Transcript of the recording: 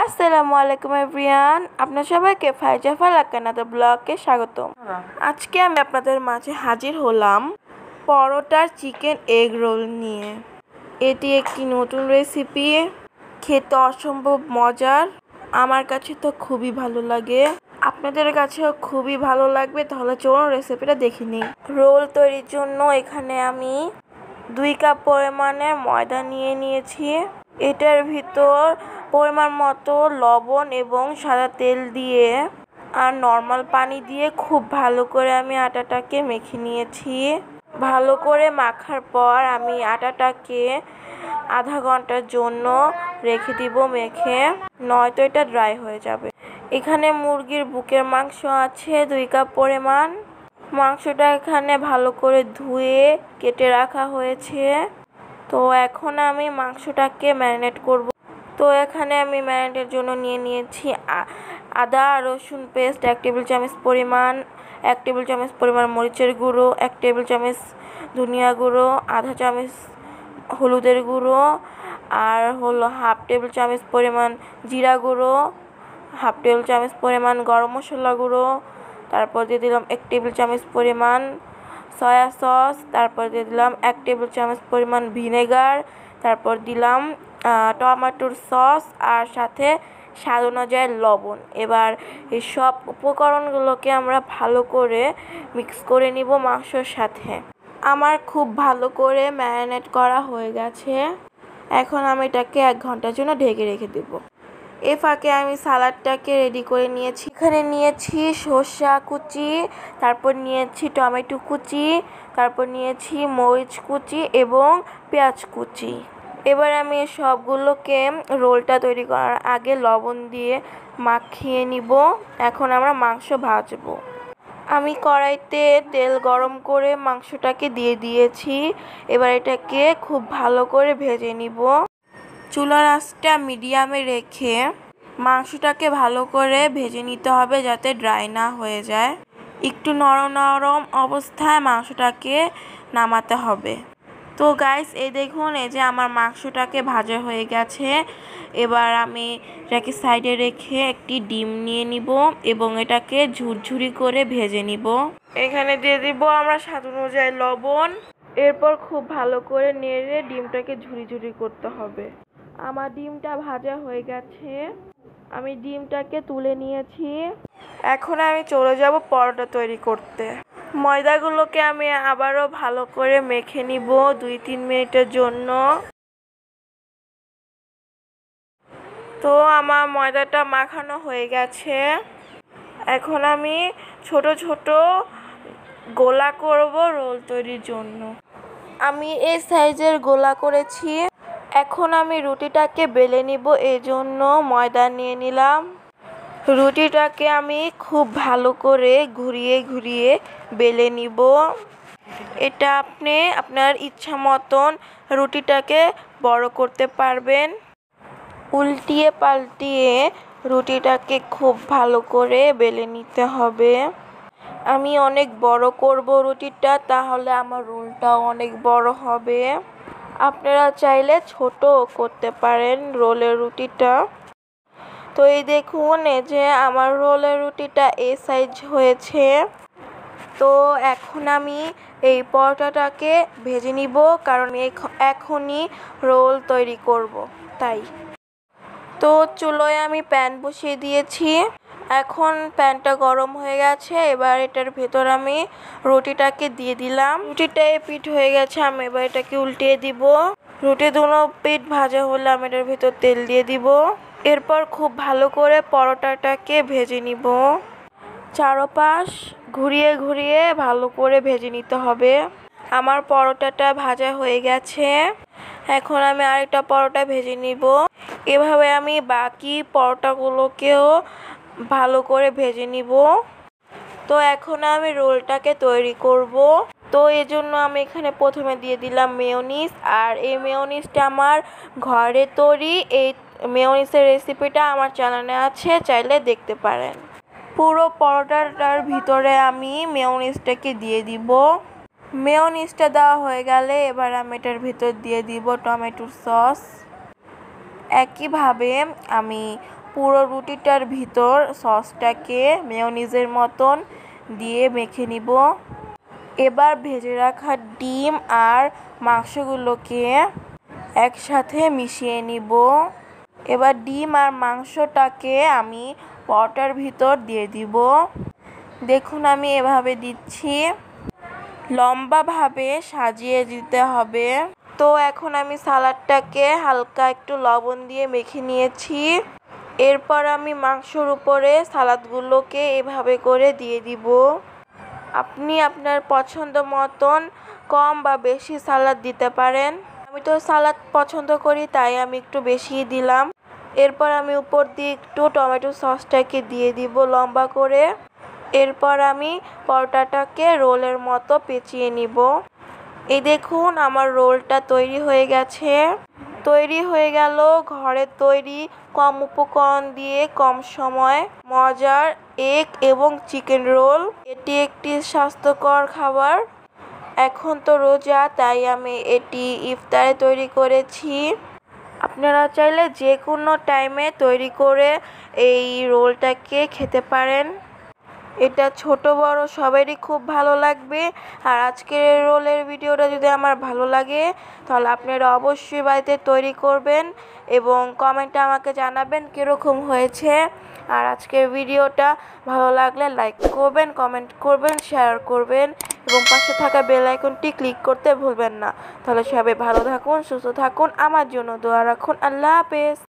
আসসালামু আলাইকুম এভরিয়ান আপনার সবাইকে ফাইজা ফালাকানাদা ব্লগে স্বাগতম আজকে আমি আপনাদের মাঝে হাজির হলাম পরোটার চিকেন এগ রোল নিয়ে এটি একটি নতুন রেসিপি খেতে অসম্ভব মজার আমার কাছে তো খুবই ভালো লাগে আপনাদের কাছেও খুবই ভালো লাগবে তাহলে চলুন রেসিপিটা দেখে নিই রোল তৈরির জন্য এখানে আমি দুই কাপ পরিমাণে ময়দা নিয়ে নিয়েছি এটার ভিতর পরিমাণ মতো লবণ এবং সাদা তেল দিয়ে আর নর্মাল পানি দিয়ে খুব ভালো করে আমি আটাটাকে মেখে নিয়েছি ভালো করে মাখার পর আমি আটাটাকে আধা ঘন্টার জন্য রেখে দিব মেখে নয়তো এটা ড্রাই হয়ে যাবে এখানে মুরগির বুকের মাংস আছে দুই কাপ পরিমাণ মাংসটা এখানে ভালো করে ধুয়ে কেটে রাখা হয়েছে তো এখন আমি মাংসটাকে ম্যারিনেট করব তো এখানে আমি ম্যারিনেটের জন্য নিয়ে নিয়েছি আদা রসুন পেস্ট এক টেবিল চামচ পরিমাণ এক টেবিল চামচ পরিমাণ মরিচের গুঁড়ো এক টেবিল চামচ ধনিয়া গুঁড়ো আধা চামচ হলুদের গুঁড়ো আর হলো হাফ টেবিল চামচ পরিমাণ জিরা গুঁড়ো হাফ টেবিল চামচ পরিমাণ গরম মশলা গুঁড়ো তারপর দিয়ে দিলাম এক টেবিল চামচ পরিমাণ সয়া সস তারপর দিয়ে দিলাম এক টেবিল চামচ পরিমাণ ভিনেগার তারপর দিলাম টমাটোর সস আর সাথে সাজানো যায় লবণ এবার এই সব উপকরণগুলোকে আমরা ভালো করে মিক্স করে নিব মাংসর সাথে আমার খুব ভালো করে ম্যারিনেট করা হয়ে গেছে এখন আমি এটাকে এক ঘন্টার জন্য ঢেকে রেখে দেব এ ফাঁকে আমি সালাডটাকে রেডি করে নিয়েছি এখানে নিয়েছি সর্ষা কুচি তারপর নিয়েছি টমেটো কুচি তারপর নিয়েছি মরিচ কুচি এবং পেঁয়াজ কুচি এবার আমি সবগুলোকে রোলটা তৈরি করার আগে লবণ দিয়ে মাখিয়ে নিব এখন আমরা মাংস ভাজবো আমি কড়াইতে তেল গরম করে মাংসটাকে দিয়ে দিয়েছি এবার এটাকে খুব ভালো করে ভেজে নিব চুলার আঁচটা মিডিয়ামে রেখে মাংসটাকে ভালো করে ভেজে নিতে হবে যাতে ড্রাই না হয়ে যায় একটু নরম নরম অবস্থায় মাংসটাকে নামাতে হবে তো গাইস এই দেখুন এই যে আমার মাংসটাকে ভাজা হয়ে গেছে এবার আমি এটাকে সাইডে রেখে একটি ডিম নিয়ে নিব এবং এটাকে ঝুরঝুরি করে ভেজে নিব এখানে দিয়ে দিব আমরা স্বাদ অনুযায়ী লবণ এরপর খুব ভালো করে নেড়ে ডিমটাকে ঝুরি ঝুরি করতে হবে আমার ডিমটা ভাজা হয়ে গেছে আমি ডিমটাকে তুলে নিয়েছি এখন আমি চলে যাব পরোটা তৈরি করতে ময়দাগুলোকে আমি আবারও ভালো করে মেখে নিব দুই তিন মিনিটের জন্য তো আমার ময়দাটা মাখানো হয়ে গেছে এখন আমি ছোট ছোট গোলা করব রোল তৈরির জন্য আমি এই সাইজের গোলা করেছি এখন আমি রুটিটাকে বেলে নিব এজন্য ময়দা নিয়ে নিলাম রুটিটাকে আমি খুব ভালো করে ঘুরিয়ে ঘুরিয়ে বেলে নিব এটা আপনি আপনার ইচ্ছা মতন রুটিটাকে বড় করতে পারবেন উল্টিয়ে পাল্টিয়ে রুটিটাকে খুব ভালো করে বেলে নিতে হবে আমি অনেক বড় করব রুটিটা তাহলে আমার রোলটাও অনেক বড় হবে আপনারা চাইলে ছোট করতে পারেন রোলের রুটিটা তো এই দেখুন এই যে আমার রোলের রুটিটা এ সাইজ হয়েছে তো এখন আমি এই পরোটাটাকে ভেজে নিব কারণ এখনই রোল তৈরি করব তাই তো চুলোয় আমি প্যান বসিয়ে দিয়েছি এখন প্যানটা গরম হয়ে গেছে এবার এটার ভেতর আমি রুটিটাকে দিয়ে দিলাম রুটিটা পিঠ হয়ে গেছে আমি এবার এটাকে উল্টিয়ে দিব রুটি দুনো পিঠ ভাজা হলে আমি এটার ভেতর তেল দিয়ে দিব এরপর খুব ভালো করে পরোটাটাকে ভেজে নিব চারোপাশ ঘুরিয়ে ঘুরিয়ে ভালো করে ভেজে নিতে হবে আমার পরোটাটা ভাজা হয়ে গেছে এখন আমি আরেকটা পরোটা ভেজে নিব এভাবে আমি বাকি পরোটাগুলোকেও ভালো করে ভেজে নিব তো এখন আমি রোলটাকে তৈরি করব তো এই জন্য আমি এখানে প্রথমে দিয়ে দিলাম মেয়নিস আর এই মেয়নিসটা আমার ঘরে তৈরি এই মেয়নিসের রেসিপিটা আমার চ্যানেলে আছে চাইলে দেখতে পারেন পুরো পরোটাটার ভিতরে আমি মেয়নিসটাকে দিয়ে দিব মেয়নিসটা দেওয়া হয়ে গেলে এবার আমি এটার ভিতর দিয়ে দিব টমেটোর সস একইভাবে আমি পুরো রুটিটার ভিতর সসটাকে মেয়নিজের মতন দিয়ে মেখে নিব এবার ভেজে রাখা ডিম আর মাংসগুলোকে একসাথে মিশিয়ে নিব এবার ডিম আর মাংসটাকে আমি পটার ভিতর দিয়ে দিব দেখুন আমি এভাবে দিচ্ছি লম্বাভাবে সাজিয়ে দিতে হবে তো এখন আমি সালাডটাকে হালকা একটু লবণ দিয়ে মেখে নিয়েছি এরপর আমি মাংসর উপরে সালাদগুলোকে এভাবে করে দিয়ে দিব আপনি আপনার পছন্দ মতন কম বা বেশি সালাদ দিতে পারেন আমি তো সালাদ পছন্দ করি তাই আমি একটু বেশি দিলাম এরপর আমি উপর দিয়ে একটু টমেটো সসটাকে দিয়ে দিব লম্বা করে এরপর আমি পরোটাটাকে রোলের মতো পেঁচিয়ে নিব এই দেখুন আমার রোলটা তৈরি হয়ে গেছে তৈরি হয়ে গেল ঘরে তৈরি কম উপকরণ দিয়ে কম সময় মজার এগ এবং চিকেন রোল এটি একটি স্বাস্থ্যকর খাবার এখন তো রোজা তাই আমি এটি ইফতারে তৈরি করেছি আপনারা চাইলে যে কোনো টাইমে তৈরি করে এই রোলটাকে খেতে পারেন এটা ছোট বড় সবারই খুব ভালো লাগবে আর আজকের রোলের ভিডিওটা যদি আমার ভালো লাগে তাহলে আপনারা অবশ্যই বাড়িতে তৈরি করবেন এবং কমেন্টে আমাকে জানাবেন কীরকম হয়েছে আর আজকের ভিডিওটা ভালো লাগলে লাইক করবেন কমেন্ট করবেন শেয়ার করবেন এবং পাশে থাকা বেল আইকনটি ক্লিক করতে ভুলবেন না তাহলে সবাই ভালো থাকুন সুস্থ থাকুন আমার জন্য দোয়া রাখুন আল্লাহ হাফেজ